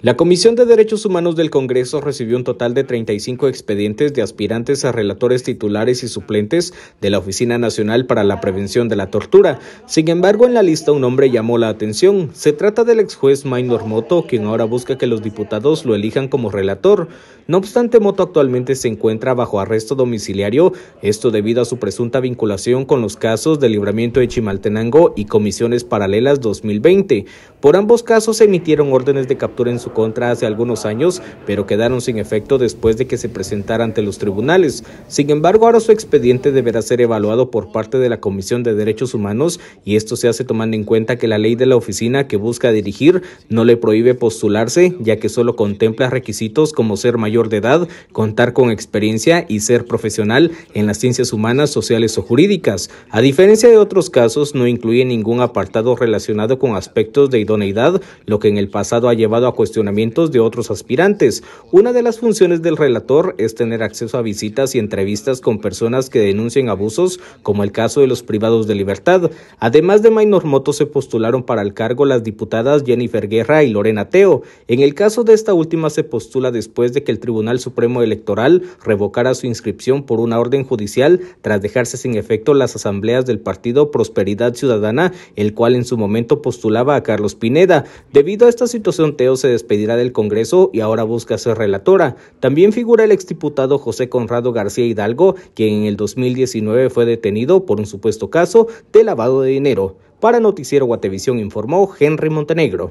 La Comisión de Derechos Humanos del Congreso recibió un total de 35 expedientes de aspirantes a relatores titulares y suplentes de la Oficina Nacional para la Prevención de la Tortura. Sin embargo, en la lista un hombre llamó la atención. Se trata del ex juez Maynor Moto, quien ahora busca que los diputados lo elijan como relator. No obstante, Moto actualmente se encuentra bajo arresto domiciliario, esto debido a su presunta vinculación con los casos de libramiento de Chimaltenango y comisiones paralelas 2020. Por ambos casos se emitieron órdenes de captura en su contra hace algunos años, pero quedaron sin efecto después de que se presentara ante los tribunales. Sin embargo, ahora su expediente deberá ser evaluado por parte de la Comisión de Derechos Humanos y esto se hace tomando en cuenta que la ley de la oficina que busca dirigir no le prohíbe postularse, ya que solo contempla requisitos como ser mayor de edad, contar con experiencia y ser profesional en las ciencias humanas, sociales o jurídicas. A diferencia de otros casos, no incluye ningún apartado relacionado con aspectos de idoneidad, lo que en el pasado ha llevado a cuestionamientos de otros aspirantes. Una de las funciones del relator es tener acceso a visitas y entrevistas con personas que denuncien abusos, como el caso de los privados de libertad. Además de Maynor Moto, se postularon para el cargo las diputadas Jennifer Guerra y Lorena Teo. En el caso de esta última, se postula después de que el Tribunal Supremo Electoral revocara su inscripción por una orden judicial tras dejarse sin efecto las asambleas del partido Prosperidad Ciudadana, el cual en su momento postulaba a Carlos Pineda. Debido a esta situación, Sonteo se despedirá del Congreso y ahora busca ser relatora. También figura el exdiputado José Conrado García Hidalgo, quien en el 2019 fue detenido por un supuesto caso de lavado de dinero. Para Noticiero Guatevisión informó Henry Montenegro.